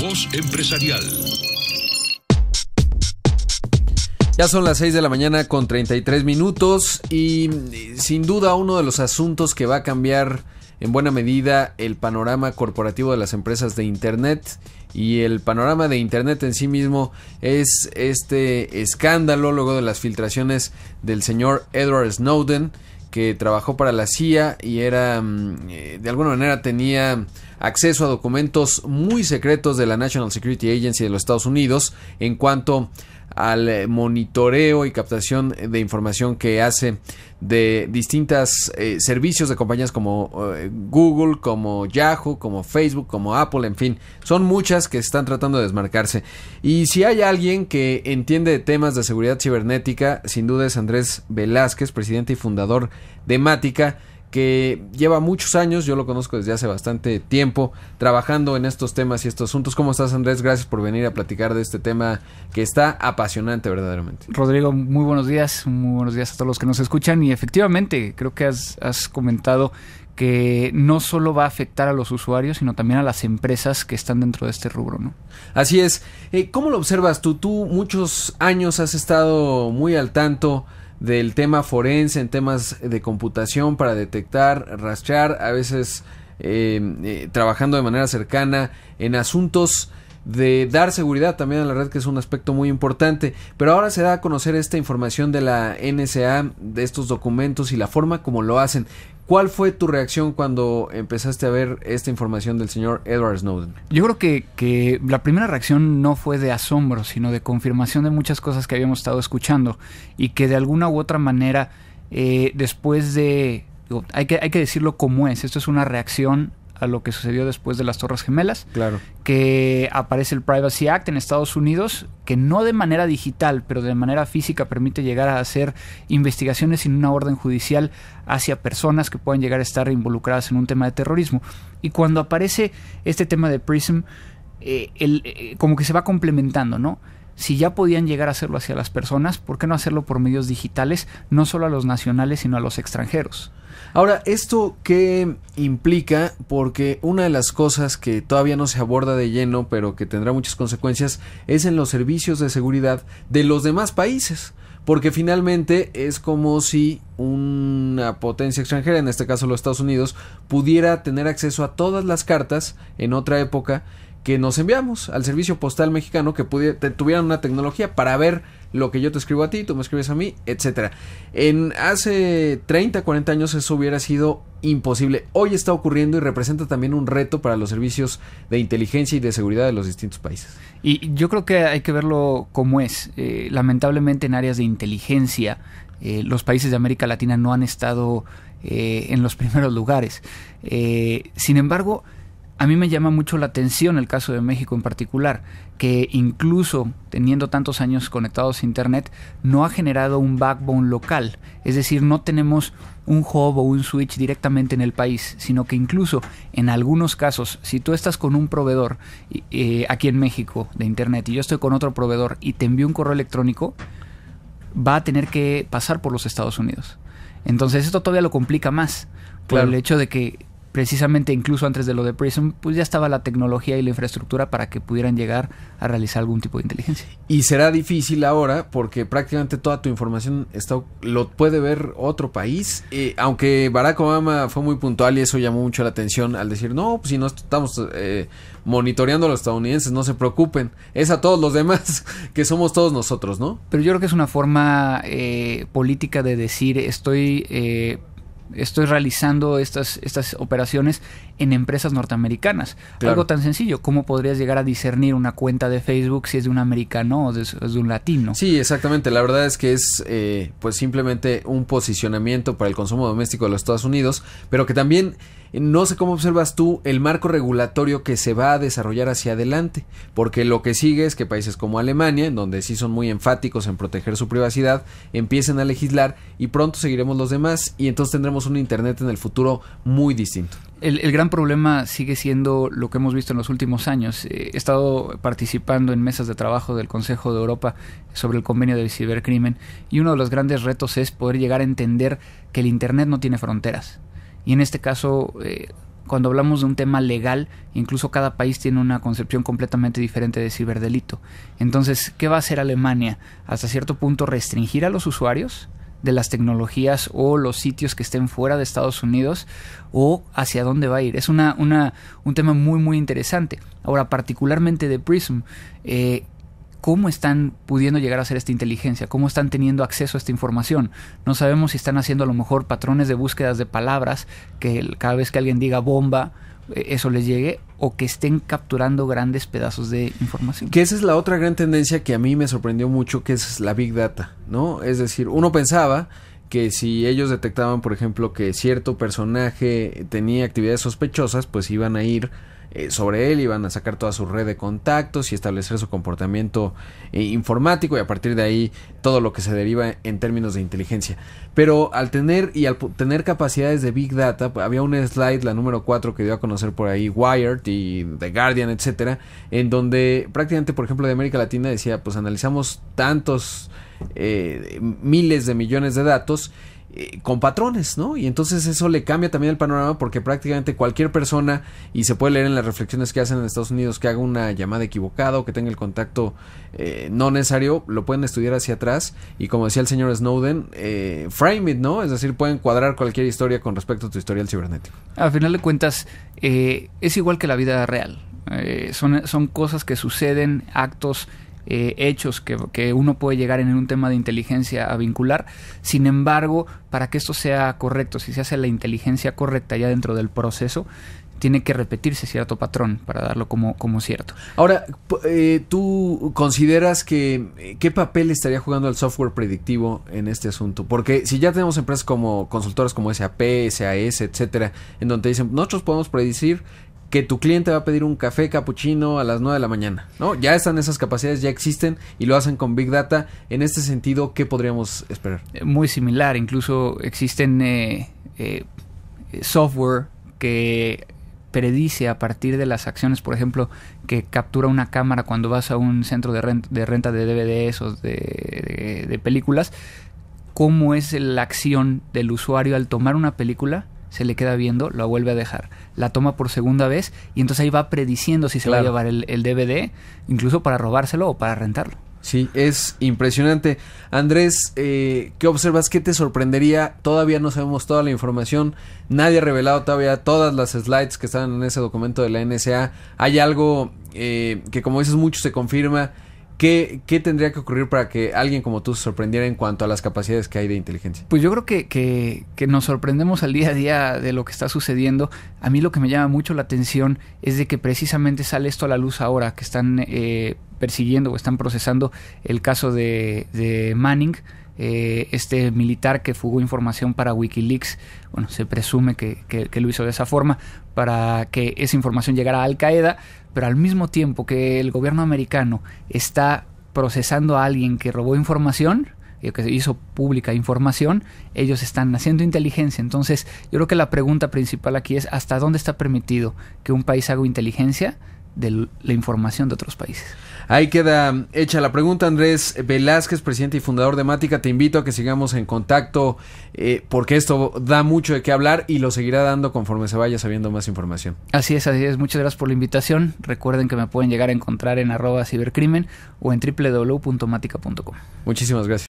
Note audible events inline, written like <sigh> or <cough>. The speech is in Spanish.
Voz Empresarial. Ya son las 6 de la mañana con 33 minutos y sin duda uno de los asuntos que va a cambiar en buena medida el panorama corporativo de las empresas de Internet y el panorama de Internet en sí mismo es este escándalo luego de las filtraciones del señor Edward Snowden que trabajó para la CIA y era, mm, eh, de alguna manera, tenía acceso a documentos muy secretos de la National Security Agency de los Estados Unidos en cuanto a al eh, monitoreo y captación de información que hace de distintos eh, servicios de compañías como eh, Google, como Yahoo, como Facebook, como Apple, en fin. Son muchas que están tratando de desmarcarse. Y si hay alguien que entiende temas de seguridad cibernética, sin duda es Andrés Velázquez, presidente y fundador de Mática que lleva muchos años, yo lo conozco desde hace bastante tiempo, trabajando en estos temas y estos asuntos. ¿Cómo estás, Andrés? Gracias por venir a platicar de este tema que está apasionante verdaderamente. Rodrigo, muy buenos días, muy buenos días a todos los que nos escuchan y efectivamente creo que has, comentado que no solo va a afectar a los usuarios, sino también a las empresas que están dentro de este rubro, ¿no? Así es. Eh, ¿Cómo lo observas tú? Tú muchos años has estado muy al tanto del tema forense en temas de computación para detectar, rastrear, a veces em, eh, trabajando de manera cercana en asuntos de dar seguridad también a la red, que es un aspecto muy importante. Pero ahora se da a conocer esta información de la NSA, de estos documentos y la forma como lo hacen. ¿Cuál fue tu reacción cuando empezaste a ver esta información del señor Edward Snowden? Yo creo que, que, la primera reacción no fue de asombro, sino de confirmación de muchas cosas que habíamos estado escuchando y que de alguna u otra manera, eh, después de... hay, que, hay que decirlo como es, esto es una reacción a lo que sucedió después de las Torres Gemelas. Claro. Que aparece el Privacy Act en Estados Unidos, que no de manera digital, pero de manera física permite llegar a hacer investigaciones sin una orden judicial hacia personas que puedan llegar a estar involucradas en un tema de terrorismo. Y cuando aparece este tema de PRISM, eh, el, eh, como que se va complementando, ¿no? si ya podían llegar a hacerlo hacia las personas, ¿por qué no hacerlo por medios digitales, no solo a los nacionales, sino a los extranjeros? Ahora, ¿esto qué implica? Porque una de las cosas que todavía no se aborda de lleno, pero que tendrá muchas consecuencias, es en los servicios de seguridad de los demás países. Porque finalmente es como si una potencia extranjera, en este caso los Estados Unidos, pudiera tener acceso a todas las cartas en otra época que nos enviamos al servicio postal mexicano que tuvieran una tecnología para ver lo que yo te escribo a ti, tú me escribes a mí, etcétera. En hace 30, 40 años eso hubiera sido imposible. Hoy está ocurriendo y representa también un reto para los servicios de inteligencia y de seguridad de los distintos países. Y yo creo que hay que verlo como es. Eh, lamentablemente en áreas de inteligencia eh, los países de América Latina no han estado eh, en los primeros lugares. sin embargo, a mí me llama mucho la atención el caso de México en particular, que incluso teniendo tantos años conectados a Internet, no ha generado un backbone local. Es decir, no tenemos un hub o un switch directamente en el país, sino que incluso en algunos casos, si tú estás con un proveedor eh, aquí en México de Internet y yo estoy con otro proveedor y te envío un correo electrónico, va a tener que pasar por los Estados Unidos. Entonces esto todavía lo complica más, por el hecho de que precisamente incluso antes de lo de Prism, pues ya estaba la tecnología y la infraestructura para que pudieran llegar a realizar algún tipo de inteligencia. Y será difícil ahora porque prácticamente toda tu información está, lo puede ver otro país. Eh, aunque Barack Obama fue muy puntual y eso llamó mucho la atención al decir, no, pues si no estamos eh, monitoreando a los estadounidenses, no se preocupen, es a todos los demás, <laughs> que somos todos nosotros, ¿no? Pero yo creo que es una forma eh, política de decir, estoy estoy realizando estas, estas operaciones en empresas norteamericanas. Algo tan sencillo, ¿cómo podrías llegar a discernir una cuenta de Facebook si es de un americano o de, un latino? Sí, exactamente. La verdad es que es eh, pues simplemente un posicionamiento para el consumo doméstico de los Estados Unidos, pero que también no sé cómo observas tú el marco regulatorio que se va a desarrollar hacia adelante, porque lo que sigue es que países como Alemania, donde sí son muy enfáticos en proteger su privacidad, empiecen a legislar y pronto seguiremos los demás y entonces tendremos un Internet en el futuro muy distinto. El, el gran problema sigue siendo lo que hemos visto en los últimos años. Eh, he estado participando en mesas de trabajo del Consejo de Europa sobre el convenio del cibercrimen y uno de los grandes retos es poder llegar a entender que el Internet no tiene fronteras y en este caso... Eh, cuando hablamos de un tema legal, incluso cada país tiene una concepción completamente diferente de ciberdelito. Entonces, ¿qué va a hacer Alemania? Hasta cierto punto restringir a los usuarios de las tecnologías o los sitios que estén fuera de Estados Unidos o hacia dónde va a ir. Es una, un tema muy muy interesante. Ahora, particularmente de Prism, eh, cómo están pudiendo llegar a hacer esta inteligencia, cómo están teniendo acceso a esta información. No sabemos si están haciendo a lo mejor patrones de búsquedas de palabras, que cada vez que alguien diga bomba, eh, eso les llegue, o que estén capturando grandes pedazos de información. Que esa es la otra gran tendencia que a mí me sorprendió mucho, que es la big data, ¿no? Es decir, uno pensaba que si ellos detectaban, por ejemplo, que cierto personaje tenía actividades sospechosas, pues iban a ir eh, sobre él, iban a sacar toda su red de contactos y establecer su comportamiento eh, informático y a partir de ahí todo lo que se deriva en términos de inteligencia. Pero al tener y al tener capacidades de Big Data, pues, había un slide, la número 4, que dio a conocer por ahí Wired y The Guardian, etcétera, en donde prácticamente, por ejemplo, de América Latina decía, pues analizamos tantos eh, miles de millones de datos eh, con patrones, ¿no? Y entonces eso le cambia también el panorama porque prácticamente cualquier persona, y se puede leer en las reflexiones que hacen en Estados Unidos, que haga una llamada equivocada o que tenga el contacto eh, no necesario, lo pueden estudiar hacia atrás y como decía el señor Snowden, eh, frame it, ¿no? Es decir, pueden cuadrar cualquier historia con respecto a tu historial cibernético. Al final de cuentas, eh, es igual que la vida real. son, son cosas que suceden, actos eh, hechos que, uno puede llegar en un tema de inteligencia a vincular. Sin embargo, para que esto sea correcto, si se hace la inteligencia correcta ya dentro del proceso, tiene que repetirse cierto patrón para darlo como, como cierto. Ahora, eh, ¿tú consideras que qué papel estaría jugando el software predictivo en este asunto? Porque si ya tenemos empresas como consultoras como SAP, SAS, etcétera, en donde dicen, nosotros podemos predecir que tu cliente va a pedir un café capuchino a las 9 de la mañana, ¿no? Ya están esas capacidades, ya existen y lo hacen con Big Data. En este sentido, ¿qué podríamos esperar? Eh, muy similar, incluso existen eh, eh, software que predice a partir de las acciones, por ejemplo, que captura una cámara cuando vas a un centro de, renta de, renta de DVDs o de películas, cómo es la acción del usuario al tomar una película se le queda viendo, lo vuelve a dejar, la toma por segunda vez y entonces ahí va prediciendo si se va a llevar el, DVD, incluso para robárselo o para rentarlo. Sí, es impresionante. Andrés, eh, ¿qué observas? ¿Qué te sorprendería? Todavía no sabemos toda la información, nadie ha revelado todavía todas las slides que están en ese documento de la NSA. Hay algo eh, que como dices mucho se confirma, ¿Qué, ¿Qué, tendría que ocurrir para que alguien como tú se sorprendiera en cuanto a las capacidades que hay de inteligencia? Pues yo creo que, que, nos sorprendemos al día a día de lo que está sucediendo. A mí lo que me llama mucho la atención es de que precisamente sale esto a la luz ahora, que están eh, persiguiendo o están procesando el caso de, de Manning, eh, este militar que fugó información para Wikileaks, bueno, se presume que, lo hizo de esa forma, para que esa información llegara a Al Qaeda, pero al mismo tiempo que el gobierno americano está procesando a alguien que robó información, eh, que hizo pública información, ellos están haciendo inteligencia. Entonces, yo creo que la pregunta principal aquí es hasta dónde está permitido que un país haga inteligencia de la información de otros países. Ahí queda hecha la pregunta. Andrés Velázquez, presidente y fundador de Mática, te invito a que sigamos en contacto eh, porque esto da mucho de qué hablar y lo seguirá dando conforme se vaya sabiendo más información. Así es, así es. Muchas gracias por la invitación. Recuerden que me pueden llegar a encontrar en arroba cibercrimen o en www.matica.com. Muchísimas gracias.